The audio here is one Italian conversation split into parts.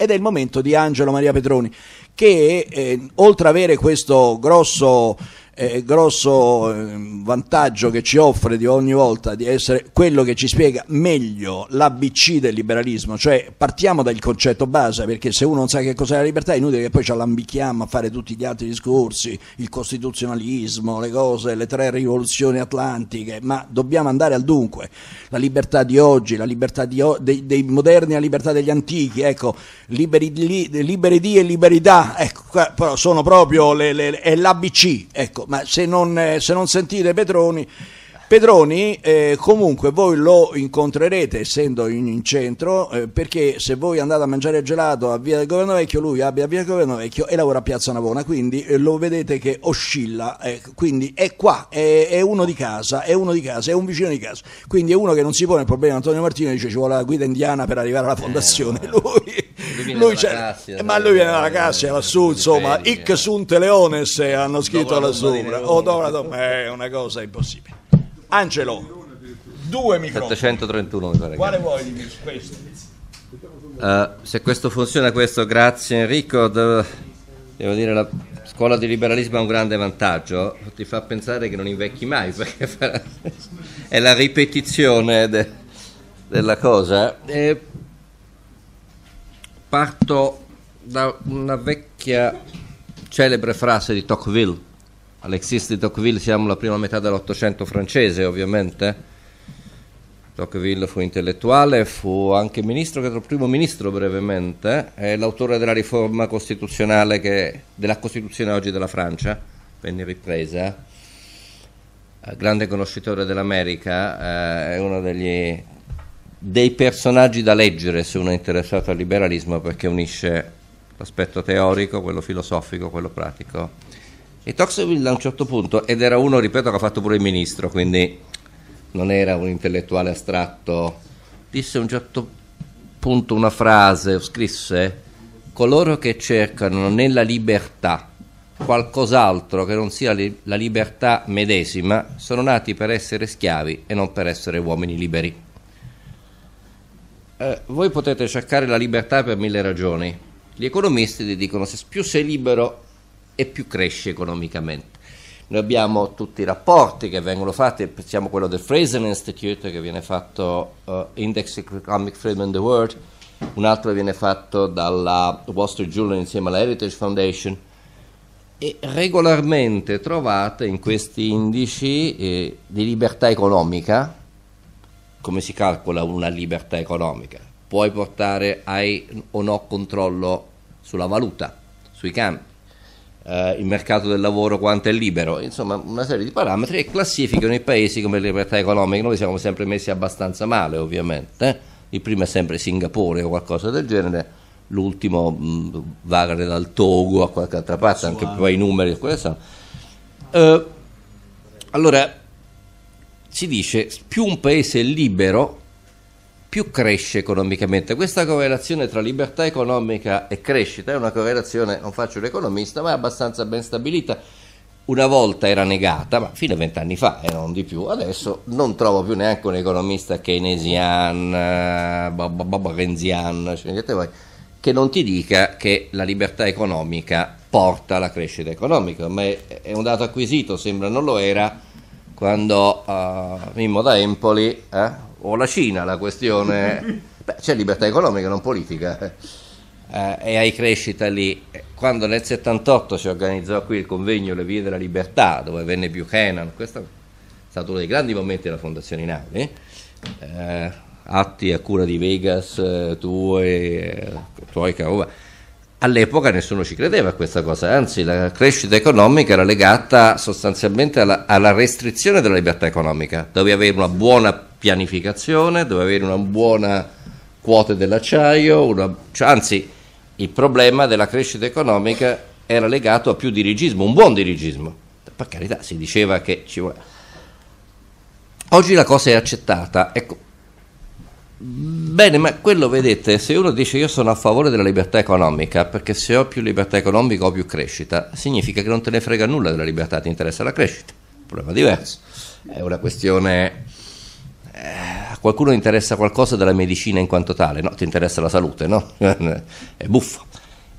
ed è il momento di Angelo Maria Petroni che eh, oltre ad avere questo grosso eh, grosso ehm, vantaggio che ci offre di ogni volta di essere quello che ci spiega meglio l'ABC del liberalismo, cioè partiamo dal concetto base, perché se uno non sa che cos'è la libertà è inutile che poi ci allambichiamo a fare tutti gli altri discorsi, il costituzionalismo, le cose, le tre rivoluzioni atlantiche, ma dobbiamo andare al dunque, la libertà di oggi, la libertà di, dei, dei, moderni, la libertà degli antichi, ecco, liberi, li, liberi di e liberità, ecco, sono proprio le, le, è l'ABC, ecco ma se non, eh, se non sentite Petroni Pedroni eh, comunque voi lo incontrerete essendo in, in centro eh, perché se voi andate a mangiare gelato a Via del Governo Vecchio lui abbia Via del Governo Vecchio e lavora a Piazza Navona quindi eh, lo vedete che oscilla ecco, quindi è qua è, è, uno di casa è uno di casa è un vicino di casa quindi è uno che non si pone il problema Antonio Martino dice ci vuole la guida indiana per arrivare alla eh, fondazione lui lui lui Cassia, eh, ma lui viene dalla Cassia lassù insomma hic sunt leones hanno scritto là sopra è una cosa impossibile Angelo, due microfoni. 731 mi pare. Quale vuoi questo? Uh, se questo funziona, questo grazie Enrico. Devo dire la scuola di liberalismo ha un grande vantaggio, ti fa pensare che non invecchi mai perché è la ripetizione de, della cosa. E parto da una vecchia celebre frase di Tocqueville Alexis di Tocqueville siamo la prima metà dell'Ottocento francese, ovviamente. Tocqueville fu intellettuale, fu anche ministro, credo primo ministro brevemente, è l'autore della riforma costituzionale che, della Costituzione oggi della Francia, venne ripresa. Eh, grande conoscitore dell'America, eh, è uno degli, dei personaggi da leggere se uno è interessato al liberalismo perché unisce l'aspetto teorico, quello filosofico, quello pratico e Tocqueville a un certo punto, ed era uno, ripeto, che ha fatto pure il ministro, quindi non era un intellettuale astratto, disse a un certo punto una frase, o scrisse, coloro che cercano nella libertà qualcos'altro che non sia li- la libertà medesima sono nati per essere schiavi e non per essere uomini liberi. Eh, voi potete cercare la libertà per mille ragioni. Gli economisti dicono se più sei libero e più cresce economicamente. Noi abbiamo tutti i rapporti che vengono fatti, pensiamo a quello del Fraser Institute che viene fatto uh, Index Economic Freedom in the World, un altro viene fatto dalla Wall Street Journal insieme alla Heritage Foundation e regolarmente trovate in questi indici eh, di libertà economica, come si calcola una libertà economica? Puoi portare, hai o no controllo sulla valuta, sui cambi, eh, il mercato del lavoro quanto è libero, insomma una serie di parametri e classificano i paesi come libertà economica. Noi siamo sempre messi abbastanza male ovviamente, eh. il primo è sempre Singapore o qualcosa del genere, l'ultimo mh, vagare dal Togo a qualche altra parte, anche poi i numeri e quello Eh, allora si dice più un paese è libero più cresce economicamente. Questa correlazione tra libertà economica e crescita è una correlazione, non faccio l'economista, ma è abbastanza ben stabilita. Una volta era negata, ma fino a vent'anni fa e non di più, adesso non trovo più neanche un economista keynesian, eh, boh, boh, boh, renzian, scegliete voi, che non ti dica che la libertà economica porta alla crescita economica, ma è un dato acquisito, sembra non lo era, quando uh, Mimmo da Empoli, eh, o la Cina la questione. Beh, c'è libertà economica, non politica. Eh, e hai crescita lì. Quando nel 78 si organizzò qui il convegno Le vie della libertà, dove venne Buchanan, questo è stato uno dei grandi momenti della Fondazione Inaudi, eh, atti a cura di Vegas, eh, tu e eh, tuoi cavova. All'epoca nessuno ci credeva a questa cosa, anzi la crescita economica era legata sostanzialmente alla, alla restrizione della libertà economica, dovevi avere una buona pianificazione, deve avere una buona quota dell'acciaio, una, cioè, anzi il problema della crescita economica era legato a più dirigismo, un buon dirigismo. Per carità, si diceva che ci vuole. Oggi la cosa è accettata. Ecco. Bene, ma quello vedete, se uno dice io sono a favore della libertà economica, perché se ho più libertà economica ho più crescita, significa che non te ne frega nulla della libertà, ti interessa la crescita. Un problema diverso. È una questione eh, a qualcuno interessa qualcosa della medicina in quanto tale, no? Ti interessa la salute, no? È buffo.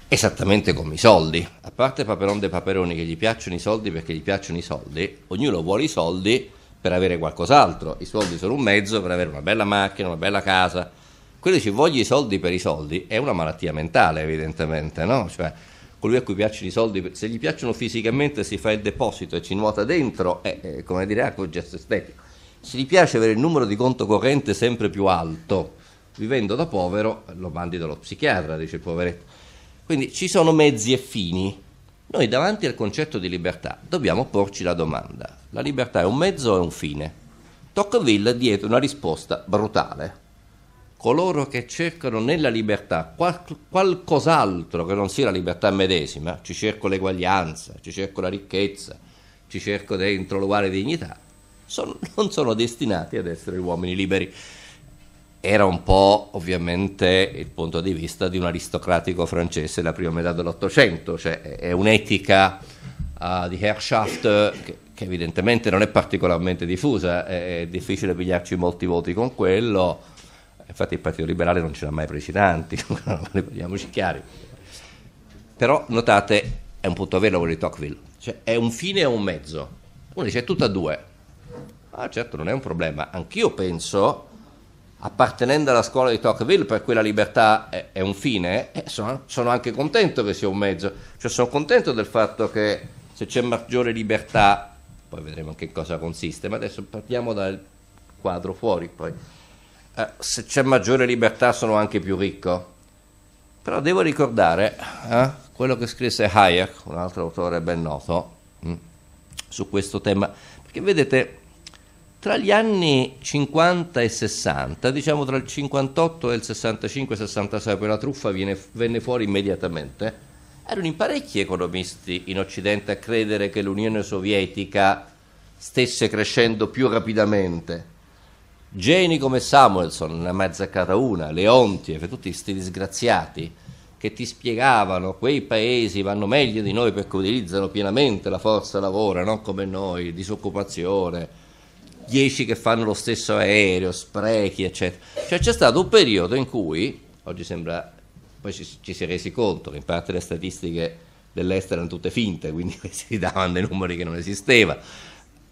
Esattamente come i soldi. A parte Paperon De Paperoni che gli piacciono i soldi perché gli piacciono i soldi, ognuno vuole i soldi per avere qualcos'altro. I soldi sono un mezzo per avere una bella macchina, una bella casa. Quello che ci voglia i soldi per i soldi è una malattia mentale, evidentemente, no? Cioè, colui a cui piacciono i soldi, se gli piacciono fisicamente si fa il deposito e ci nuota dentro, è, eh, è eh, come dire, ah, gesto estetico se gli piace avere il numero di conto corrente sempre più alto, vivendo da povero, lo mandi dallo psichiatra, dice il poveretto. Quindi ci sono mezzi e fini. Noi davanti al concetto di libertà dobbiamo porci la domanda, la libertà è un mezzo o è un fine? Tocqueville diede una risposta brutale. Coloro che cercano nella libertà qual- qualcos'altro che non sia la libertà medesima, ci cerco l'eguaglianza, ci cerco la ricchezza, ci cerco dentro l'uguale dignità, sono, non sono destinati ad essere uomini liberi. Era un po' ovviamente il punto di vista di un aristocratico francese della prima metà dell'Ottocento, cioè è un'etica uh, di Herrschaft che, che, evidentemente non è particolarmente diffusa, è, è difficile pigliarci molti voti con quello, infatti il Partito Liberale non ce l'ha mai presi tanti, parliamoci chiari. Però notate, è un punto vero quello di Tocqueville, cioè è un fine e un mezzo. Uno dice è tutto a due, Ah, certo, non è un problema. Anch'io penso, appartenendo alla scuola di Tocqueville, per cui la libertà è, è un fine, eh, sono, sono, anche contento che sia un mezzo. Cioè, sono contento del fatto che se c'è maggiore libertà, poi vedremo anche in cosa consiste, ma adesso partiamo dal quadro fuori, poi. Eh, se c'è maggiore libertà sono anche più ricco. Però devo ricordare eh, quello che scrisse Hayek, un altro autore ben noto, mh, mm, su questo tema. Perché vedete tra gli anni 50 e 60, diciamo tra il 58 e il 65-66, poi la truffa viene, venne fuori immediatamente, erano in parecchi economisti in Occidente a credere che l'Unione Sovietica stesse crescendo più rapidamente. Geni come Samuelson, ne ha mai azzeccata una, Leontiev, cioè tutti questi disgraziati che ti spiegavano quei paesi vanno meglio di noi perché utilizzano pienamente la forza lavoro, non come noi, disoccupazione, 10 che fanno lo stesso aereo, sprechi, eccetera. Cioè c'è stato un periodo in cui, oggi sembra, poi ci, ci si è resi conto che in parte le statistiche dell'estero erano tutte finte, quindi si davano dei numeri che non esisteva,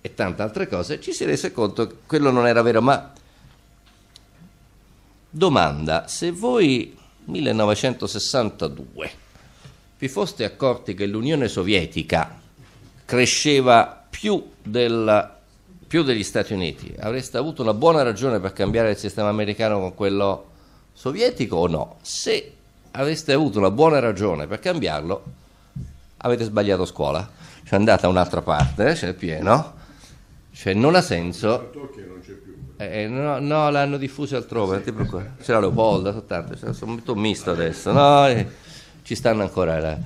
e tante altre cose, ci si è resi conto che quello non era vero, ma domanda, se voi 1962 vi foste accorti che l'Unione Sovietica cresceva più della più degli Stati Uniti, avreste avuto una buona ragione per cambiare il sistema americano con quello sovietico o no? Se aveste avuto una buona ragione per cambiarlo, avete sbagliato scuola, c'è andata a un'altra parte, c'è pieno, cioè non ha senso. Eh, eh, no, no, l'hanno diffuso altrove, non ti preoccupare. Eh. C'è Leopolda, soltanto, c'è molto misto adesso, no? Eh, ci stanno ancora.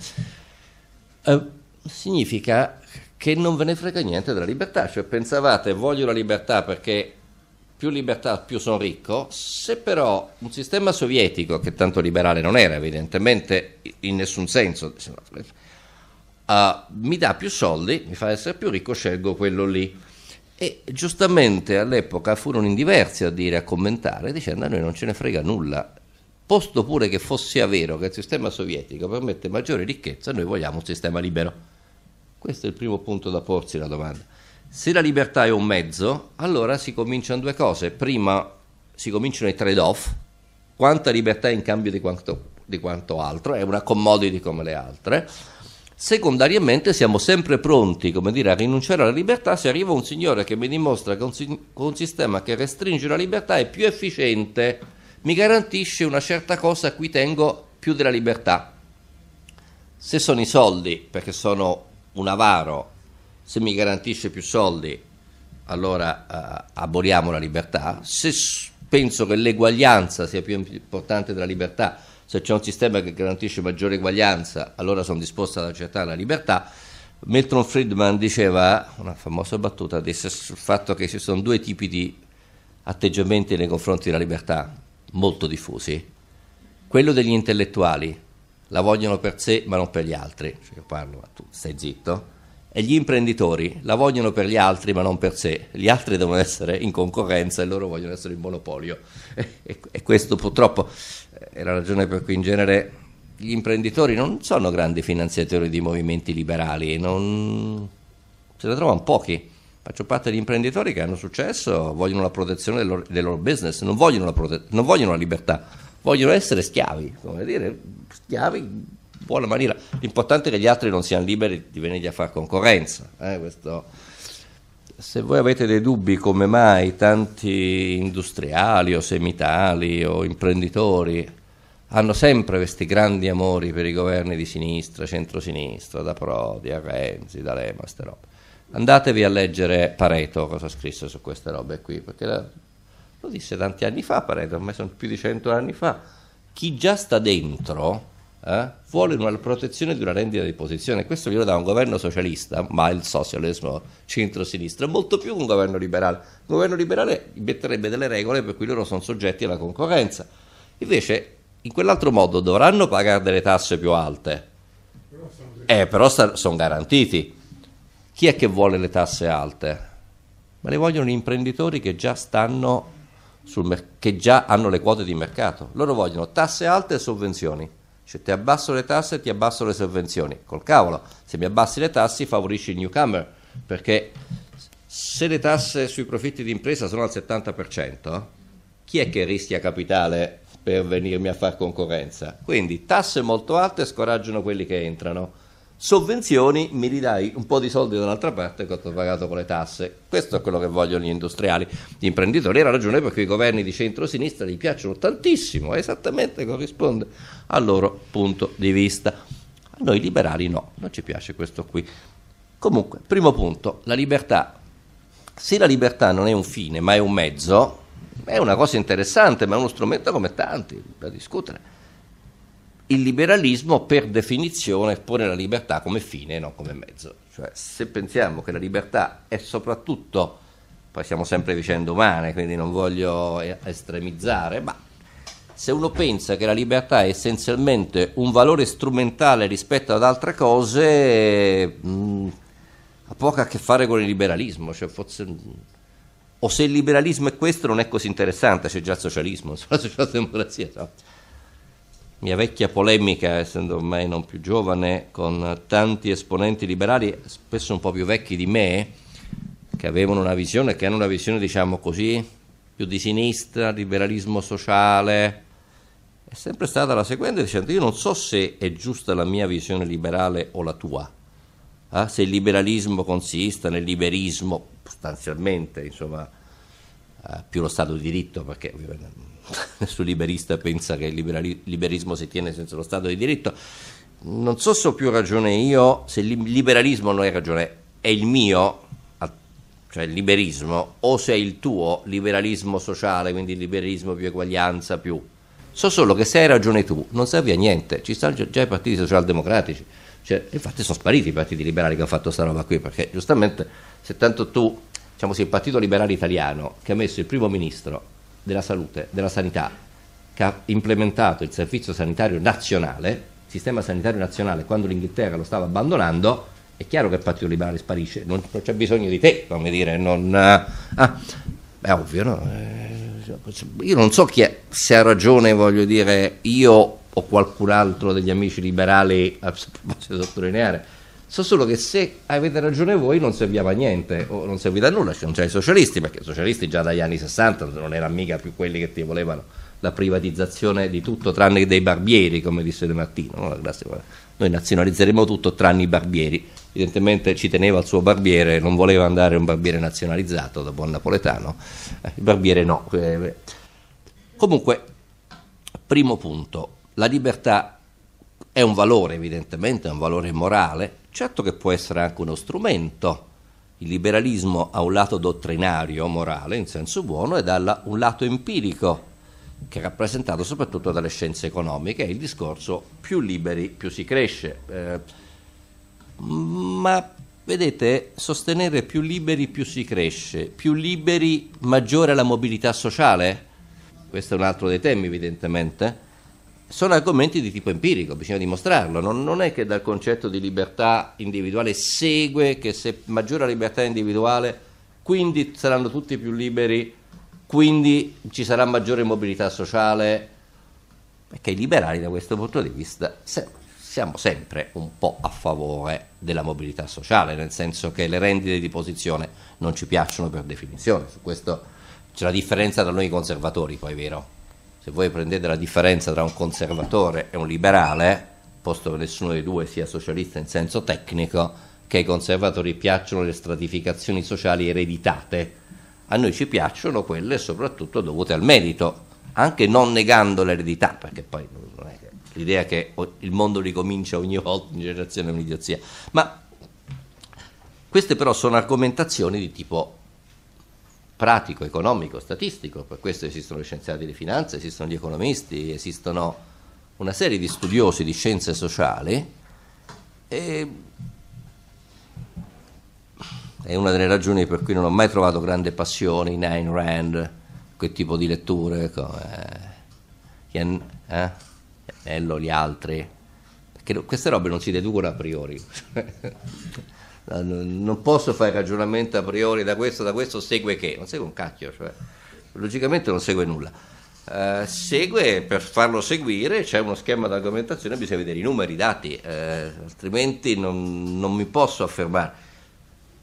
Eh, significa che non ve ne frega niente della libertà, cioè pensavate voglio la libertà perché più libertà più sono ricco, se però un sistema sovietico, che tanto liberale non era evidentemente in nessun senso, uh, mi dà più soldi, mi fa essere più ricco, scelgo quello lì. E giustamente all'epoca furono in diversi a dire, a commentare, dicendo a noi non ce ne frega nulla, posto pure che fosse vero che il sistema sovietico permette maggiore ricchezza, noi vogliamo un sistema libero. Questo è il primo punto da porsi la domanda. Se la libertà è un mezzo, allora si cominciano due cose. Prima si cominciano i trade-off, quanta libertà è in cambio di quanto, di quanto altro, è una commodity come le altre. Secondariamente siamo sempre pronti, come dire, a rinunciare alla libertà se arriva un signore che mi dimostra che un, un sistema che restringe la libertà è più efficiente, mi garantisce una certa cosa a cui tengo più della libertà. Se sono i soldi, perché sono un avaro, se mi garantisce più soldi, allora eh, aboliamo la libertà, se penso che l'eguaglianza sia più importante della libertà, se c'è un sistema che garantisce maggiore eguaglianza, allora sono disposto ad accettare la libertà. Milton Friedman diceva, una famosa battuta, disse sul fatto che ci sono due tipi di atteggiamenti nei confronti della libertà, molto diffusi. Quello degli intellettuali, la vogliono per sé ma non per gli altri, cioè io parlo ma tu stai zitto, e gli imprenditori la vogliono per gli altri ma non per sé, gli altri devono essere in concorrenza e loro vogliono essere in monopolio e, e questo purtroppo è eh, la ragione per cui in genere gli imprenditori non sono grandi finanziatori di movimenti liberali, non... se ne trovano pochi. Faccio parte di imprenditori che hanno successo, vogliono la protezione del loro, del loro business, non vogliono, prote... non vogliono la libertà, vogliono essere schiavi, come dire, schiavi in buona maniera. L'importante è che gli altri non siano liberi di venire a fare concorrenza. Eh, questo se voi avete dei dubbi come mai tanti industriali o semitali o imprenditori hanno sempre questi grandi amori per i governi di sinistra, centrosinistra, da Prodi a Renzi, da Lema, queste robe, andatevi a leggere Pareto cosa ha scritto su queste robe qui, perché lo disse tanti anni fa, Pareto, ormai sono più di cento anni fa, chi già sta dentro eh, vuole una protezione di una rendita di posizione, questo glielo da un governo socialista, ma il socialismo centro-sinistra, molto più un governo liberale, un governo liberale metterebbe delle regole per cui loro sono soggetti alla concorrenza, invece in quell'altro modo dovranno pagare delle tasse più alte, eh, però sono garantiti. Chi è che vuole le tasse alte? Ma le vogliono gli imprenditori che già stanno mer- che già hanno le quote di mercato. Loro vogliono tasse alte e sovvenzioni. Cioè ti abbasso le tasse e ti abbasso le sovvenzioni. Col cavolo, se mi abbassi le tasse favorisci il newcomer, perché se le tasse sui profitti di impresa sono al 70%, chi è che rischia capitale per venirmi a far concorrenza? Quindi tasse molto alte scoraggiano quelli che entrano sovvenzioni, mi ridai un po' di soldi da un'altra parte che ho pagato con le tasse. Questo è quello che vogliono gli industriali, gli imprenditori. E ragione perché i governi di centro-sinistra gli piacciono tantissimo, esattamente corrisponde al loro punto di vista. A noi liberali no, non ci piace questo qui. Comunque, primo punto, la libertà. Se la libertà non è un fine, ma è un mezzo, è una cosa interessante, ma è uno strumento come tanti da discutere il liberalismo per definizione pone la libertà come fine e non come mezzo. Cioè, se pensiamo che la libertà è soprattutto, poi siamo sempre vicende umane, quindi non voglio estremizzare, ma se uno pensa che la libertà è essenzialmente un valore strumentale rispetto ad altre cose, mh, mm, ha poco a che fare con il liberalismo, cioè forse mm, o se il liberalismo è questo non è così interessante, c'è già il socialismo, la socialdemocrazia. No? mia vecchia polemica, essendo ormai non più giovane, con tanti esponenti liberali, spesso un po' più vecchi di me, che avevano una visione, che hanno una visione, diciamo così, più di sinistra, liberalismo sociale, è sempre stata la seguente, dicendo io non so se è giusta la mia visione liberale o la tua, eh? se il liberalismo consista nel liberismo, sostanzialmente, insomma, eh, più lo Stato di diritto, perché ovviamente nessun liberista pensa che il liberismo si tiene senza lo Stato di diritto, non so se ho più ragione io, se il liberalismo non hai ragione, è il mio, cioè il liberismo, o se è il tuo liberalismo sociale, quindi liberismo più eguaglianza più. So solo che se hai ragione tu non serve a niente, ci stanno già i partiti socialdemocratici, cioè, infatti sono spariti i partiti liberali che hanno fatto questa roba qui, perché giustamente se tanto tu, diciamo, sei il partito liberale italiano che ha messo il primo ministro della salute, della sanità, che ha implementato il servizio sanitario nazionale, sistema sanitario nazionale, quando l'Inghilterra lo stava abbandonando, è chiaro che il Partito Liberale sparisce, non, non c'è bisogno di te, come dire, non... Eh, ah, è ovvio, no? Eh, io non so chi è, se ha ragione, voglio dire, io o qualcun altro degli amici liberali, posso sottolineare, So solo che se avete ragione voi non serviva a niente, o non servite a nulla, se non c'è i socialisti, perché i socialisti già dagli anni 60 non erano mica più quelli che ti volevano la privatizzazione di tutto tranne che dei barbieri, come disse De Martino, no? classe, noi nazionalizzeremo tutto tranne i barbieri. Evidentemente ci teneva il suo barbiere, non voleva andare un barbiere nazionalizzato da buon napoletano, eh, il barbiere no. Eh, eh. Comunque, primo punto, la libertà è un valore evidentemente, è un valore morale, Certo che può essere anche uno strumento. Il liberalismo ha un lato dottrinario, morale, in senso buono, ed ha un lato empirico, che è rappresentato soprattutto dalle scienze economiche, il discorso più liberi più si cresce. Eh, ma vedete, sostenere più liberi più si cresce, più liberi maggiore la mobilità sociale? Questo è un altro dei temi evidentemente sono argomenti di tipo empirico, bisogna dimostrarlo, non, non, è che dal concetto di libertà individuale segue che se maggiore la libertà individuale, quindi saranno tutti più liberi, quindi ci sarà maggiore mobilità sociale, perché i liberali da questo punto di vista se, siamo sempre un po' a favore della mobilità sociale, nel senso che le rendite di posizione non ci piacciono per definizione, su questo c'è la differenza tra noi conservatori, poi è vero? se voi prendete la differenza tra un conservatore e un liberale, posto che nessuno dei due sia socialista in senso tecnico, che ai conservatori piacciono le stratificazioni sociali ereditate, a noi ci piacciono quelle soprattutto dovute al merito, anche non negando l'eredità, perché poi non è che l'idea che il mondo ricomincia ogni volta, in generazione è un'idiozia, ma queste però sono argomentazioni di tipo pratico, economico, statistico, per questo esistono gli scienziati di finanza, esistono gli economisti, esistono una serie di studiosi di scienze sociali e è una delle ragioni per cui non ho mai trovato grande passione in Ayn Rand, quel tipo di letture come Ian, eh, eh gli altri, perché queste robe non si deducono a priori. Ah, non posso fare ragionamento a priori da questo, da questo segue che, non segue un cacchio, cioè, logicamente non segue nulla. Uh, segue, per farlo seguire c'è uno schema di argomentazione, bisogna vedere i numeri, i dati, uh, altrimenti non, non mi posso affermare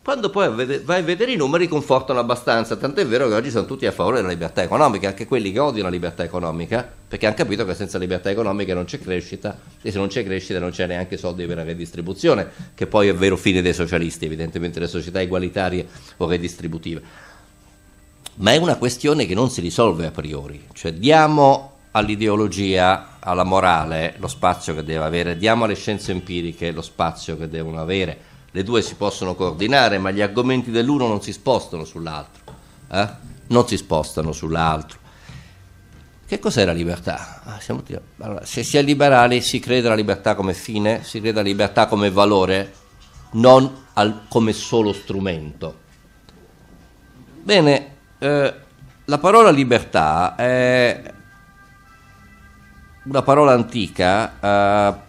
quando poi vai a vedere i numeri confortano abbastanza, tant'è vero che oggi sono tutti a favore della libertà economica, anche quelli che odiano la libertà economica, perché hanno capito che senza libertà economica non c'è crescita e se non c'è crescita non c'è neanche soldi per la redistribuzione, che poi è vero fine dei socialisti, evidentemente le società egualitarie o redistributive. Ma è una questione che non si risolve a priori, cioè diamo all'ideologia, alla morale lo spazio che deve avere, diamo alle scienze empiriche lo spazio che devono avere le due si possono coordinare, ma gli argomenti dell'uno non si spostano sull'altro, eh? non si spostano sull'altro. Che cos'è la libertà? Ah, siamo... allora, se si è liberali si crede alla libertà come fine, si crede alla libertà come valore, non al... come solo strumento. Bene, eh, la parola libertà è una parola antica. Eh,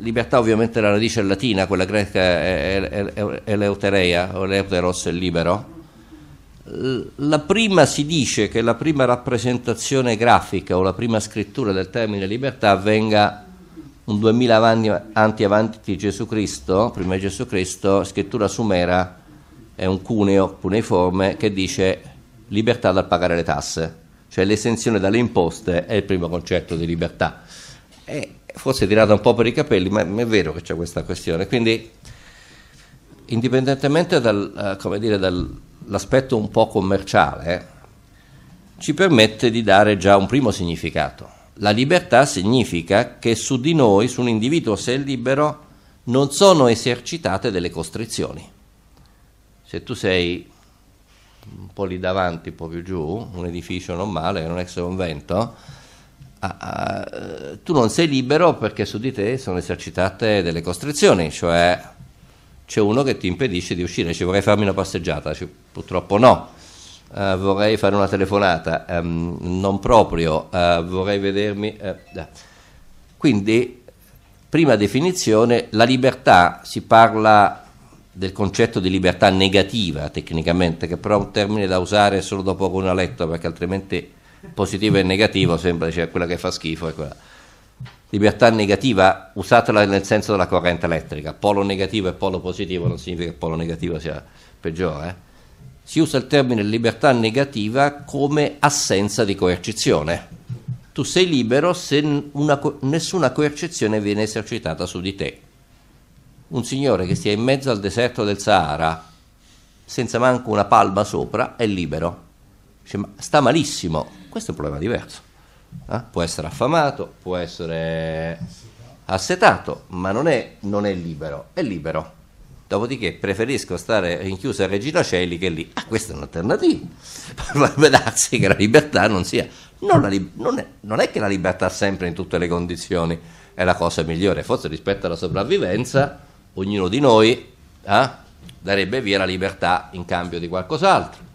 Libertà ovviamente la radice è latina, quella greca è Eleuterea o Eleuteros è libero. La prima si dice che la prima rappresentazione grafica o la prima scrittura del termine libertà venga un 2000 avanti, avanti, avanti Gesù Cristo, prima di Gesù Cristo, scrittura sumera è un cuneo cuneiforme che dice libertà dal pagare le tasse, cioè l'esenzione dalle imposte è il primo concetto di libertà. E forse tirata un po' per i capelli, ma è vero che c'è questa questione. Quindi, indipendentemente eh, dall'aspetto un po' commerciale, eh, ci permette di dare già un primo significato. La libertà significa che su di noi, su un individuo, se è libero, non sono esercitate delle costrizioni. Se tu sei un po' lì davanti, un po' più giù, un edificio non normale, un ex convento, Ah, ah, tu non sei libero perché su di te sono esercitate delle costrizioni, cioè c'è uno che ti impedisce di uscire, ci vorrei farmi una passeggiata, cioè, purtroppo no, uh, vorrei fare una telefonata, um, non proprio, uh, vorrei vedermi... Uh, Quindi, prima definizione, la libertà, si parla del concetto di libertà negativa tecnicamente, che però è un termine da usare solo dopo che uno ha letto, perché altrimenti positivo e negativo, sempre cioè quella che fa schifo è quella. Libertà negativa, usatela nel senso della corrente elettrica, polo negativo e polo positivo non significa che polo negativo sia peggiore. Eh? Si usa il termine libertà negativa come assenza di coercizione. Tu sei libero se co- nessuna coercizione viene esercitata su di te. Un signore che stia in mezzo al deserto del Sahara, senza manco una palma sopra, è libero. Cioè, ma sta malissimo, questo è un problema diverso. Eh? Può essere affamato, può essere assetato, ma non è, non è libero, è libero. Dopodiché preferisco stare rinchiuso a Regina Celli che lì. Ah, questa è un'alternativa. Potrebbe darsi che la libertà non sia. Non, li- non, è, non, è, che la libertà sempre in tutte le condizioni è la cosa migliore. Forse rispetto alla sopravvivenza, ognuno di noi eh, darebbe via la libertà in cambio di qualcos'altro.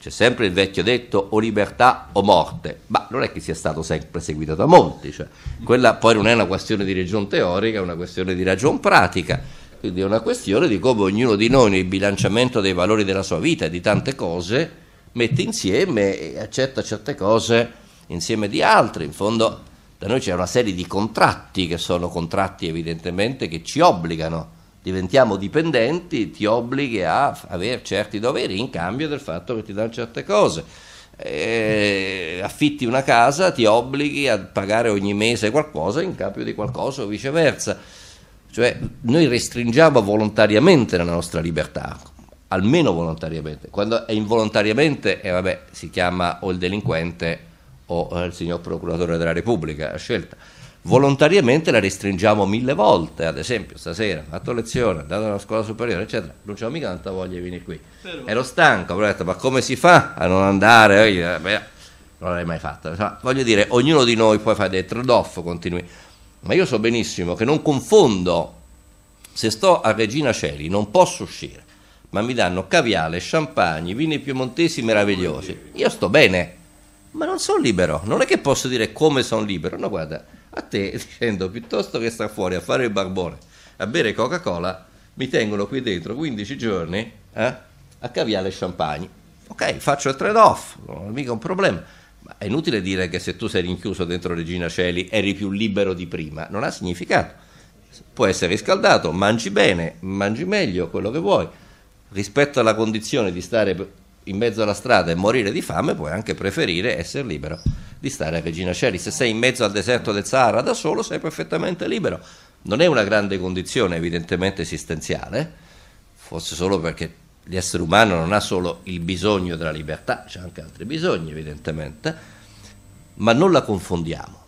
C'è sempre il vecchio detto o libertà o morte, ma non è che sia stato sempre seguito da molti, cioè, quella poi non è una questione di ragione teorica, è una questione di ragione pratica, quindi è una questione di come ognuno di noi nel bilanciamento dei valori della sua vita e di tante cose mette insieme e accetta certe cose insieme di altre, in fondo da noi c'è una serie di contratti che sono contratti evidentemente che ci obbligano diventiamo dipendenti, ti obblighi a avere certi doveri in cambio del fatto che ti danno certe cose. E eh, affitti una casa, ti obblighi a pagare ogni mese qualcosa in cambio di qualcosa o viceversa. Cioè noi restringiamo volontariamente la nostra libertà, almeno volontariamente. Quando è involontariamente, eh, vabbè, si chiama o il delinquente o eh, il signor procuratore della Repubblica, a scelta volontariamente la restringiamo mille volte, ad esempio stasera, ho fatto lezione, andato alla scuola superiore, eccetera, non c'ho mica tanta voglia di venire qui, Però... ero stanco, ho detto ma come si fa a non andare, eh, beh, non l'avrei mai fatto, ma, voglio dire, ognuno di noi poi fa dei trade-off continui, ma io so benissimo che non confondo, se sto a Regina Celi non posso uscire, ma mi danno caviale, champagne, vini piemontesi meravigliosi, io sto bene, ma non sono libero, non è che posso dire come sono libero, no guarda, a te dicendo piuttosto che star fuori a fare il barbone, a bere Coca-Cola, mi tengono qui dentro 15 giorni eh, a caviale champagne. Ok, faccio il trade-off, non è mica un problema. Ma è inutile dire che se tu sei rinchiuso dentro Regina Celi eri più libero di prima, non ha significato. Può essere riscaldato, mangi bene, mangi meglio, quello che vuoi. Rispetto alla condizione di stare in mezzo alla strada e morire di fame, puoi anche preferire essere libero di stare a Regina Celi. Se sei in mezzo al deserto del Sahara da solo sei perfettamente libero. Non è una grande condizione evidentemente esistenziale, forse solo perché l'essere umano non ha solo il bisogno della libertà, c'è anche altri bisogni evidentemente, ma non la confondiamo.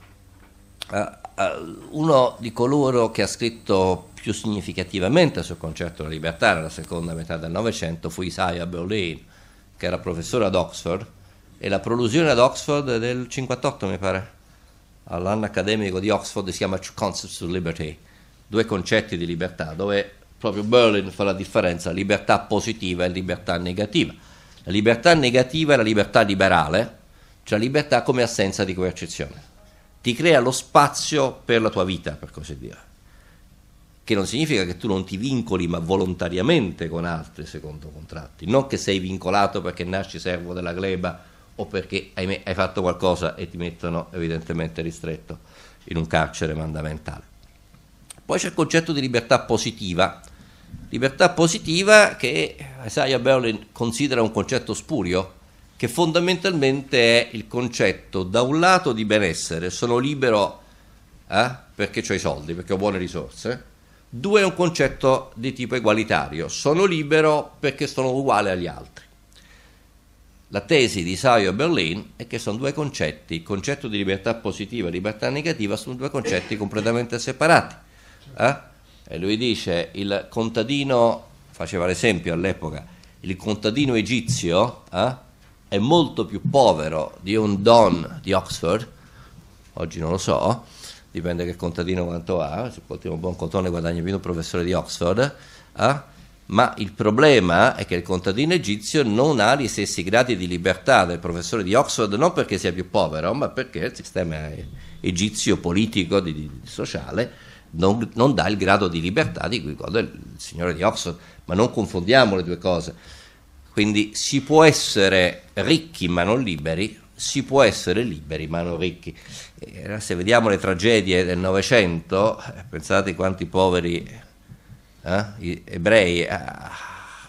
Eh, eh, uno di coloro che ha scritto più significativamente sul concetto della libertà nella seconda metà del Novecento fu Isaiah Berlin, che era professore ad Oxford e la prolusione ad Oxford del 58 mi pare all'anno accademico di Oxford si chiama Concepts of Liberty due concetti di libertà dove proprio Berlin fa la differenza libertà positiva e libertà negativa la libertà negativa è la libertà liberale cioè la libertà come assenza di coercizione ti crea lo spazio per la tua vita per così dire che non significa che tu non ti vincoli ma volontariamente con altri secondo contratti, non che sei vincolato perché nasci servo della gleba o perché ahimè, hai fatto qualcosa e ti mettono evidentemente ristretto in un carcere mandamentale. Poi c'è il concetto di libertà positiva, libertà positiva che Isaiah Berlin considera un concetto spurio, che fondamentalmente è il concetto da un lato di benessere, sono libero eh, perché ho i soldi, perché ho buone risorse, due è un concetto di tipo egualitario, sono libero perché sono uguale agli altri. La tesi di Saio e Berlin è che sono due concetti, il concetto di libertà positiva e libertà negativa sono due concetti completamente separati. Eh? E lui dice il contadino, faceva l'esempio all'epoca, il contadino egizio eh, è molto più povero di un don di Oxford, oggi non lo so, dipende che contadino quanto ha, se un buon contone guadagna più un professore di Oxford, eh, ma il problema è che il contadino egizio non ha gli stessi gradi di libertà del professore di Oxford, non perché sia più povero, ma perché il sistema egizio politico, di, di, sociale, non, non, dà il grado di libertà di cui gode il signore di Oxford, ma non confondiamo le due cose. Quindi si può essere ricchi ma non liberi, si può essere liberi ma non ricchi. Eh, se vediamo le tragedie del Novecento, eh, pensate quanti poveri eh? ebrei ah,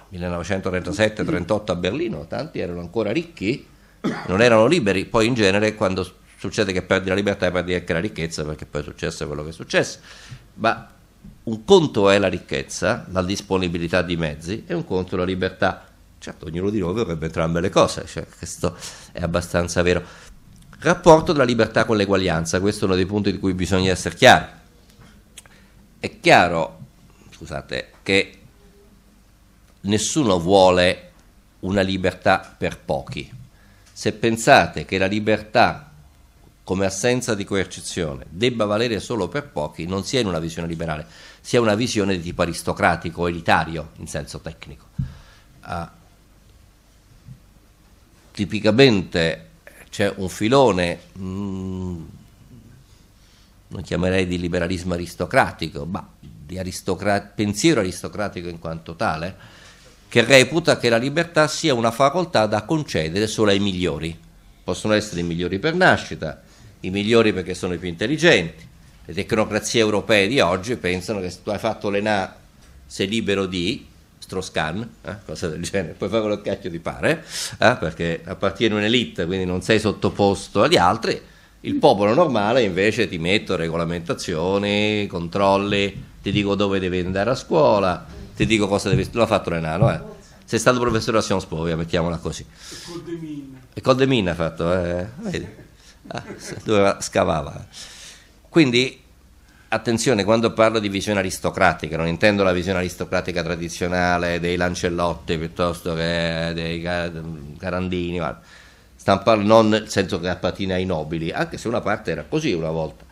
eh, 1937-38 a Berlino, tanti erano ancora ricchi, non erano liberi, poi in genere quando succede che perdi la libertà perdi anche la ricchezza perché poi è successo quello che è successo, ma un conto è la ricchezza, la disponibilità di mezzi e un conto è la libertà. Certo, ognuno di noi vorrebbe entrambe le cose, cioè, questo è abbastanza vero. Rapporto della libertà con l'eguaglianza, questo è uno dei punti di cui bisogna essere chiari. È chiaro scusate, che nessuno vuole una libertà per pochi. Se pensate che la libertà come assenza di coercizione debba valere solo per pochi, non si è in una visione liberale, si sia una visione di tipo aristocratico, elitario in senso tecnico. Uh, tipicamente c'è un filone, mh, mm, non chiamerei di liberalismo aristocratico, ma aristocra- pensiero aristocratico in quanto tale, che reputa che la libertà sia una facoltà da concedere solo ai migliori. Possono essere i migliori per nascita, i migliori perché sono i più intelligenti. Le tecnocrazie europee di oggi pensano che se tu hai fatto l'ENA sei libero di Stroscan, eh, cosa del genere, puoi fare quello cacchio ti pare, eh, perché appartieni a un'elite, quindi non sei sottoposto agli altri. Il popolo normale invece ti mette regolamentazioni, controlli, ti dico dove devi andare a scuola, ti dico cosa devi... L'ha fatto Renano, eh. Sei stato professore a Sions Povia, mettiamola così. E col De Min. E Minna ha fatto, eh. Vedi? Ah, doveva, scavava. Quindi attenzione, quando parlo di visione aristocratica, non intendo la visione aristocratica tradizionale dei Lancellotti piuttosto che dei Carandini, guarda. non nel senso che appartiene ai nobili, anche se una parte era così una volta.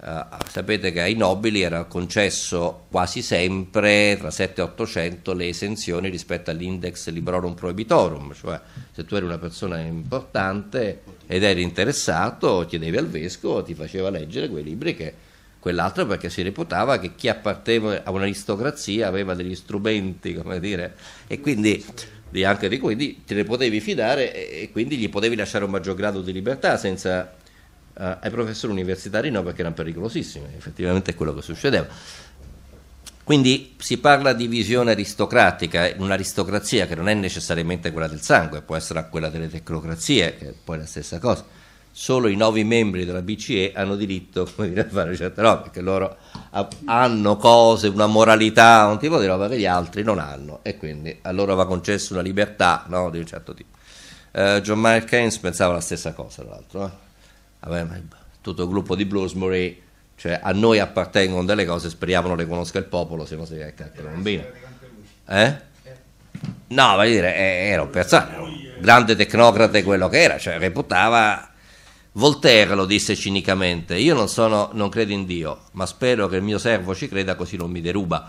Uh, sapete che ai nobili era concesso quasi sempre tra 7 e 800 le esenzioni rispetto all'index librorum prohibitorum, cioè se tu eri una persona importante ed eri interessato chiedevi al vescovo, ti faceva leggere quei libri che quell'altro perché si reputava che chi apparteneva a un'aristocrazia aveva degli strumenti, come dire, e quindi di anche di cui te ne potevi fidare e quindi gli potevi lasciare un maggior grado di libertà senza eh, ai professori universitari no perché erano pericolosissimi, effettivamente è quello che succedeva. Quindi si parla di visione aristocratica, eh, un'aristocrazia che non è necessariamente quella del sangue, può essere quella delle tecnocrazie, che poi la stessa cosa. Solo i nuovi membri della BCE hanno diritto dire, a fare certe robe, perché loro hanno cose, una moralità, un tipo di roba che gli altri non hanno, e quindi a loro va concessa una libertà no, di un certo tipo. Uh, John Mark Keynes pensava la stessa cosa, tra l'altro. Eh? tutto il gruppo di Bloomsbury, cioè a noi appartengono delle cose, speriamo le conosca il popolo, se no si è cacca la Eh? No, voglio dire, eh, era un personaggio, grande tecnocrate quello che era, cioè reputava Voltaire lo disse cinicamente, io non, sono, non credo in Dio, ma spero che il mio servo ci creda così non mi deruba.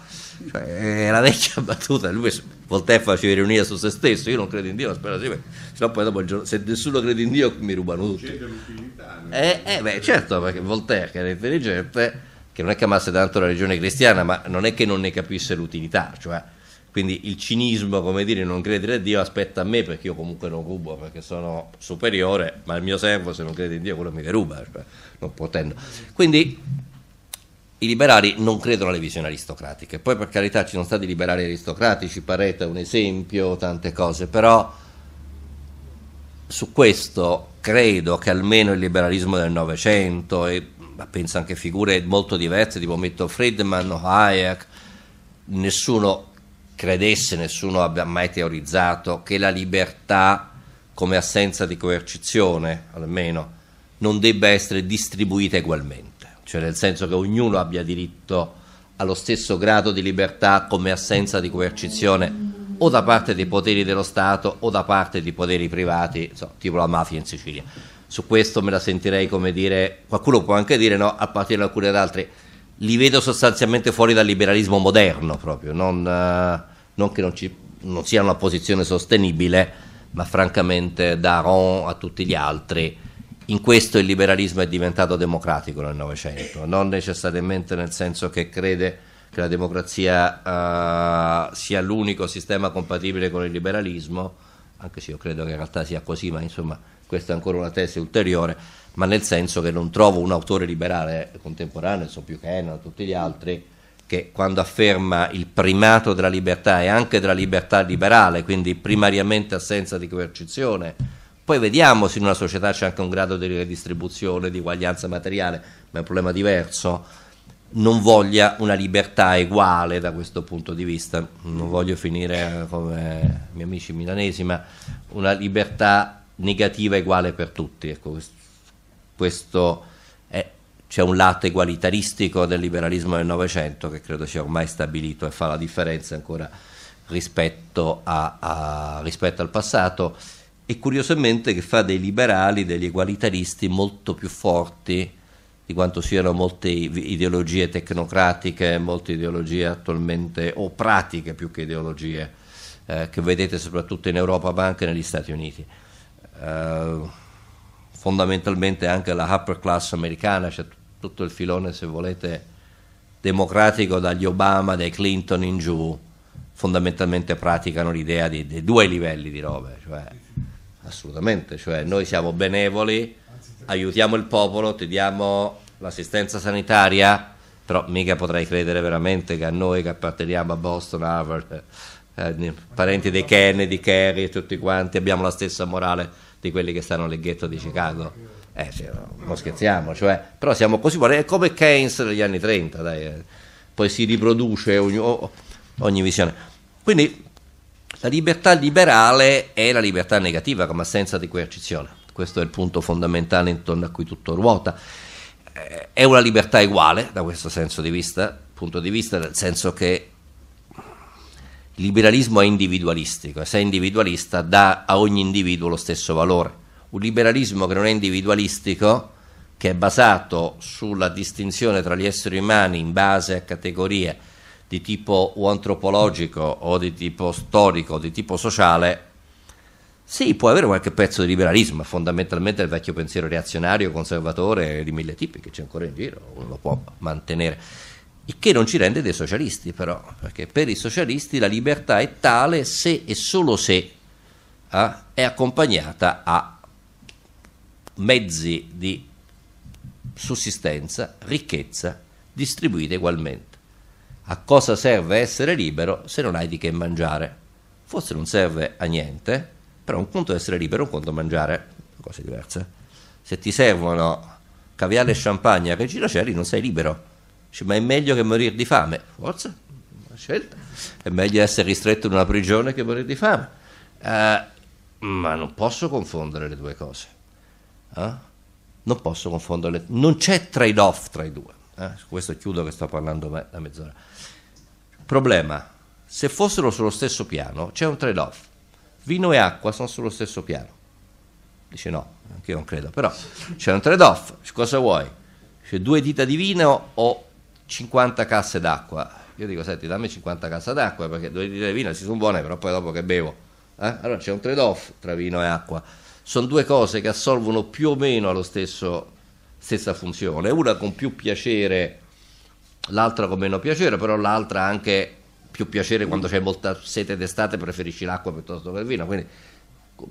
Cioè, è la vecchia battuta, lui Voltaire faceva ironia su se stesso, io non credo in Dio, ma spero sì, se no poi dopo il giorno, se nessuno crede in Dio mi rubano tutti. C'è dell'utilità. Eh, eh, beh, certo, perché Voltaire che era intelligente, che non è che amasse tanto la religione cristiana, ma non è che non ne capisse l'utilità, cioè quindi il cinismo, come dire, non credere a Dio aspetta a me perché io comunque non rubo, perché sono superiore, ma il mio servo se non crede in Dio quello mica ruba, cioè, non potendo. Quindi i liberali non credono alle visioni aristocratiche. Poi per carità ci sono stati liberali aristocratici, Parete è un esempio, tante cose, però su questo credo che almeno il liberalismo del Novecento, e penso anche figure molto diverse tipo Milton Friedman o Hayek, nessuno credesse, nessuno abbia mai teorizzato, che la libertà come assenza di coercizione, almeno, non debba essere distribuita ugualmente, cioè nel senso che ognuno abbia diritto allo stesso grado di libertà come assenza di coercizione o da parte dei poteri dello Stato o da parte di poteri privati, insomma, tipo la mafia in Sicilia. Su questo me la sentirei come dire, qualcuno può anche dire no, a partire da alcuni ad altri, li vedo sostanzialmente fuori dal liberalismo moderno proprio, non... Uh, non che non, ci, non sia una posizione sostenibile, ma francamente da Aron a tutti gli altri. In questo il liberalismo è diventato democratico nel Novecento, non necessariamente nel senso che crede che la democrazia uh, sia l'unico sistema compatibile con il liberalismo, anche se io credo che in realtà sia così, ma insomma questa è ancora una tesi ulteriore, ma nel senso che non trovo un autore liberale contemporaneo, so più che Enna, tutti gli altri, che quando afferma il primato della libertà e anche della libertà liberale, quindi primariamente assenza di coercizione, poi vediamo se in una società c'è anche un grado di redistribuzione, di uguaglianza materiale, ma è un problema diverso, non voglia una libertà uguale da questo punto di vista, non voglio finire eh, come i miei amici milanesi, ma una libertà negativa uguale per tutti. Ecco, questo c'è un lato egualitaristico del liberalismo del Novecento che credo sia ormai stabilito e fa la differenza ancora rispetto, a, a, rispetto al passato e curiosamente che fa dei liberali, degli egualitaristi molto più forti di quanto siano molte ideologie tecnocratiche, molte ideologie attualmente, o pratiche più che ideologie, eh, che vedete soprattutto in Europa ma anche negli Stati Uniti. Eh, fondamentalmente anche la upper class americana, cioè tutto il filone, se volete, democratico dagli Obama, dai Clinton in giù, fondamentalmente praticano l'idea dei, dei due livelli di robe, cioè, assolutamente, cioè noi siamo benevoli, aiutiamo il popolo, ti diamo l'assistenza sanitaria, però mica potrei credere veramente che a noi che apparteniamo a Boston, Harvard, eh, eh parenti dei Kennedy, Kerry e tutti quanti abbiamo la stessa morale di quelli che stanno nel ghetto di Chicago eh, cioè, non scherziamo, cioè, però siamo così, buoni, è come Keynes degli anni 30, dai, eh. poi si riproduce ogni, ogni visione. Quindi la libertà liberale è la libertà negativa come assenza di coercizione, questo è il punto fondamentale intorno a cui tutto ruota. Eh, è una libertà uguale da questo senso di vista, punto di vista, nel senso che il liberalismo è individualistico e se è individualista dà a ogni individuo lo stesso valore un liberalismo che non è individualistico, che è basato sulla distinzione tra gli esseri umani in base a categorie di tipo o antropologico o di tipo storico o di tipo sociale, sì, può avere qualche pezzo di liberalismo, fondamentalmente il vecchio pensiero reazionario, conservatore di mille tipi che c'è ancora in giro, uno lo può mantenere. Il che non ci rende dei socialisti, però, perché per i socialisti la libertà è tale se e solo se eh, è accompagnata a mezzi di sussistenza, ricchezza distribuita ugualmente. A cosa serve essere libero se non hai di che mangiare? Forse non serve a niente, però un conto è essere libero, un conto è mangiare, cose diverse. Se ti servono caviale e champagne a Regina non sei libero. Cioè, ma è meglio che morire di fame, forse? Una scelta. È meglio essere ristretto in una prigione che morire di fame. Uh, ma non posso confondere le due cose eh? non posso confondere, non c'è trade-off tra i due. Eh? Su questo chiudo che sto parlando me, da mezz'ora. Problema, se fossero sullo stesso piano c'è un trade-off. Vino e acqua sono sullo stesso piano. Dice no, anche io non credo, però c'è un trade-off. Cosa vuoi? C'è due dita di vino o 50 casse d'acqua? Io dico, senti, dammi 50 casse d'acqua perché due dita di vino si sono buone, però poi dopo che bevo. Eh? Allora c'è un trade-off tra vino e acqua sono due cose che assolvono più o meno alla stessa funzione, una con più piacere, l'altra con meno piacere, però l'altra anche più piacere quando c'è molta sete d'estate preferisci l'acqua piuttosto che il vino, quindi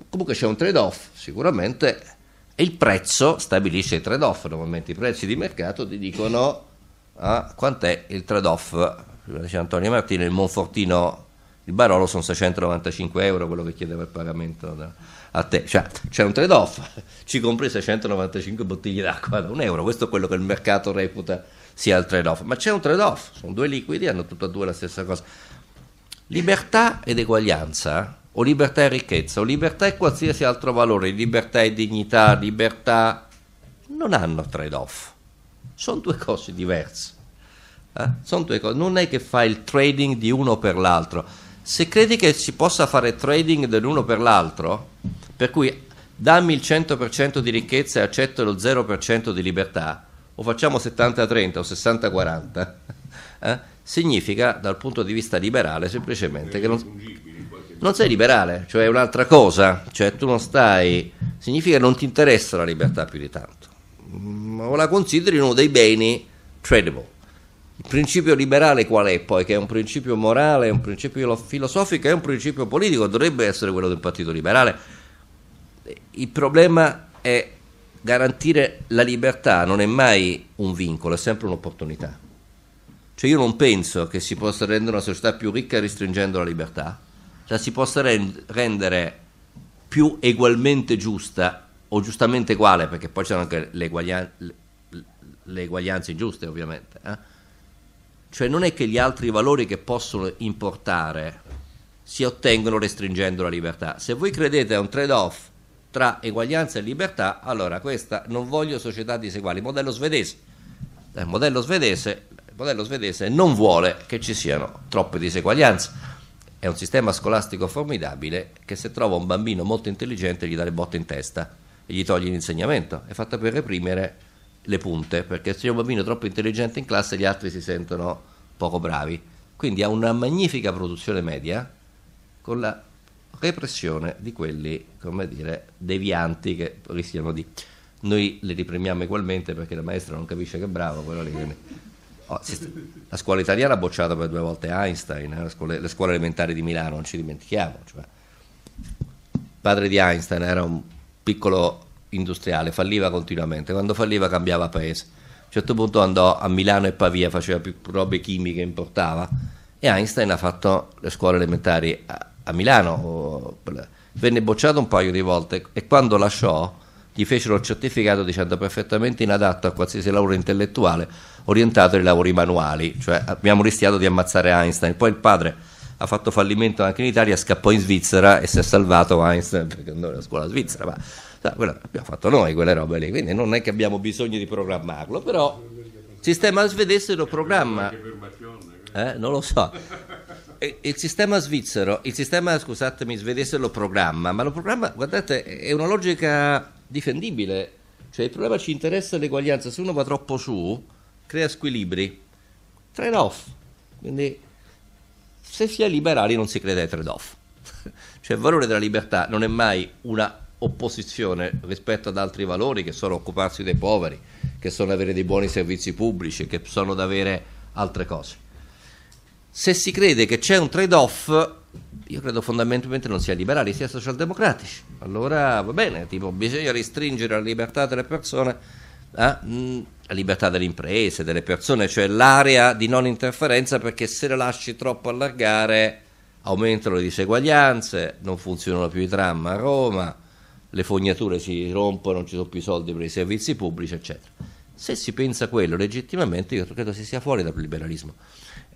comunque c'è un trade-off sicuramente e il prezzo stabilisce il trade-off, normalmente i prezzi di mercato ti dicono ah, quant'è il trade-off, prima dice Antonio Martino, il Monfortino, il Barolo sono 695 euro quello che chiedeva il pagamento. Da a te, cioè c'è un trade-off, ci compri 695 bottiglie d'acqua da un euro, questo è quello che il mercato reputa sia il trade-off, ma c'è un trade-off, sono due liquidi, hanno tutte e due la stessa cosa. Libertà ed eguaglianza, eh? o libertà e ricchezza, o libertà e qualsiasi altro valore, libertà e dignità, libertà, non hanno trade-off, sono due cose diverse. Eh? Sono due cose, non è che fai il trading di uno per l'altro se credi che si possa fare trading dell'uno per l'altro, per cui dammi il 100% di ricchezza e accetto lo 0% di libertà, o facciamo 70-30 o 60-40, eh, significa dal punto di vista liberale semplicemente che non, non sei liberale, cioè è un'altra cosa, cioè tu non stai, significa che non ti interessa la libertà più di tanto, mm, o la consideri uno dei beni tradable. Il principio liberale qual è poi? Che è un principio morale, è un principio filosofico, è un principio politico, dovrebbe essere quello del Partito Liberale. Il problema è garantire la libertà, non è mai un vincolo, è sempre un'opportunità. Cioè io non penso che si possa rendere una società più ricca restringendo la libertà, la cioè, si possa rendere più egualmente giusta o giustamente uguale, perché poi c'erano anche le, eguaglian- le eguaglianze ingiuste ovviamente. Eh? Cioè non è che gli altri valori che possono importare si ottengono restringendo la libertà. Se voi credete a un trade-off tra eguaglianza e libertà, allora questa non voglio società diseguali, modello svedese. Il eh, modello svedese, il modello svedese non vuole che ci siano troppe diseguaglianze. È un sistema scolastico formidabile che se trova un bambino molto intelligente gli dà le botte in testa e gli toglie l'insegnamento. È fatta per reprimere le punte, perché se un bambino troppo intelligente in classe gli altri si sentono poco bravi. Quindi ha una magnifica produzione media con la repressione di quelli, come dire, devianti che rischiano di... Noi le riprimiamo ugualmente perché la maestra non capisce che è bravo, però li viene... Oh, la scuola italiana ha bocciato per due volte Einstein, eh? le scuole elementari di Milano, non ci dimentichiamo. Cioè. Il padre di Einstein era un piccolo industriale, falliva continuamente, quando falliva cambiava paese. A un certo punto andò a Milano e Pavia, faceva più robe chimiche, importava e Einstein ha fatto le scuole elementari a, a Milano. Venne bocciato un paio di volte e quando lasciò gli fecero il certificato dicendo perfettamente inadatto a qualsiasi lavoro intellettuale orientato ai lavori manuali, cioè abbiamo rischiato di ammazzare Einstein. Poi il padre ha fatto fallimento anche in Italia, scappò in Svizzera e si è salvato Einstein perché andò a scuola svizzera. Ma quella l'abbiamo fatto noi quelle robe lì, quindi non è che abbiamo bisogno di programmarlo, però il sistema svedese lo programma. Eh, non lo so. Il sistema svizzero, il sistema, scusatemi, svedese lo programma, ma lo programma, guardate, è una logica difendibile. Cioè il problema ci interessa l'eguaglianza, se uno va troppo su, crea squilibri. Trade-off. Quindi se si è liberali non si crede ai trade-off. Cioè il valore della libertà non è mai una opposizione rispetto ad altri valori che sono occuparsi dei poveri, che sono avere dei buoni servizi pubblici, che sono ad avere altre cose. Se si crede che c'è un trade-off, io credo fondamentalmente non sia liberali, sia socialdemocratici. Allora va bene, tipo bisogna restringere la libertà delle persone, eh? Mm, la libertà delle imprese, delle persone, cioè l'area di non interferenza perché se la lasci troppo allargare aumentano le diseguaglianze, non funzionano più i tram a Roma, le fognature si rompono, non ci sono più soldi per i servizi pubblici, eccetera. Se si pensa quello legittimamente, io credo si sia fuori dal liberalismo,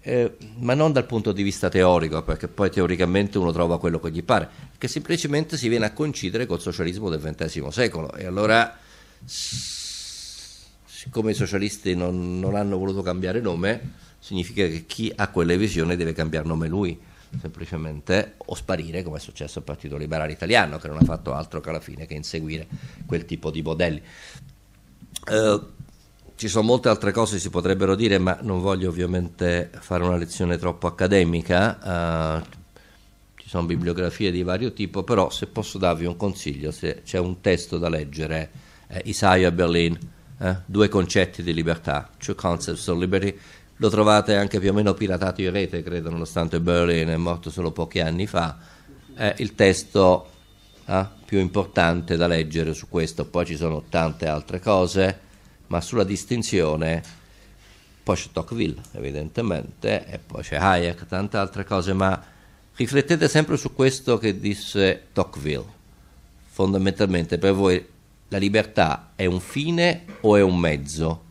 eh, ma non dal punto di vista teorico, perché poi teoricamente uno trova quello che gli pare, che semplicemente si viene a coincidere col socialismo del XX secolo. E allora, siccome i socialisti non, non hanno voluto cambiare nome, significa che chi ha quelle visioni deve cambiare nome lui semplicemente o sparire come è successo al Partito Liberale Italiano che non ha fatto altro che alla fine che inseguire quel tipo di modelli. Eh, ci sono molte altre cose che si potrebbero dire, ma non voglio ovviamente fare una lezione troppo accademica. Eh, ci sono bibliografie di vario tipo, però se posso darvi un consiglio, se c'è un testo da leggere, eh, Isaiah Berlin, eh, due concetti di libertà, Two Concepts of Liberty, lo trovate anche più o meno piratato in rete, credo, nonostante Berlin è morto solo pochi anni fa, è il testo eh, più importante da leggere su questo, poi ci sono tante altre cose, ma sulla distinzione poi c'è Tocqueville evidentemente e poi c'è Hayek, tante altre cose, ma riflettete sempre su questo che disse Tocqueville, fondamentalmente per voi la libertà è un fine o è un mezzo?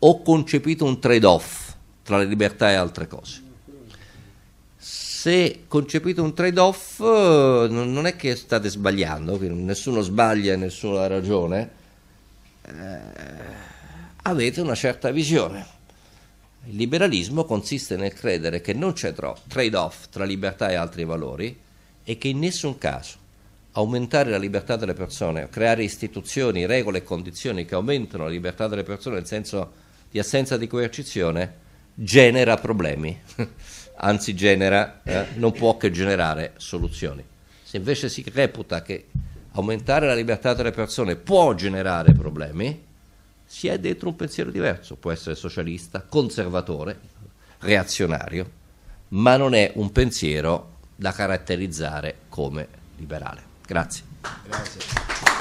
Ho concepito un trade-off tra le libertà e altre cose. Se concepite un trade-off eh, non è che state sbagliando, nessuno sbaglia e nessuno ha ragione, eh, avete una certa visione. Il liberalismo consiste nel credere che non c'è trade-off tra libertà e altri valori e che in nessun caso aumentare la libertà delle persone, creare istituzioni, regole e condizioni che aumentano la libertà delle persone nel senso di assenza di coercizione genera problemi, anzi genera, eh, non può che generare soluzioni. Se invece si reputa che aumentare la libertà delle persone può generare problemi, si è dentro un pensiero diverso, può essere socialista, conservatore, reazionario, ma non è un pensiero da caratterizzare come liberale. Grazie. Grazie.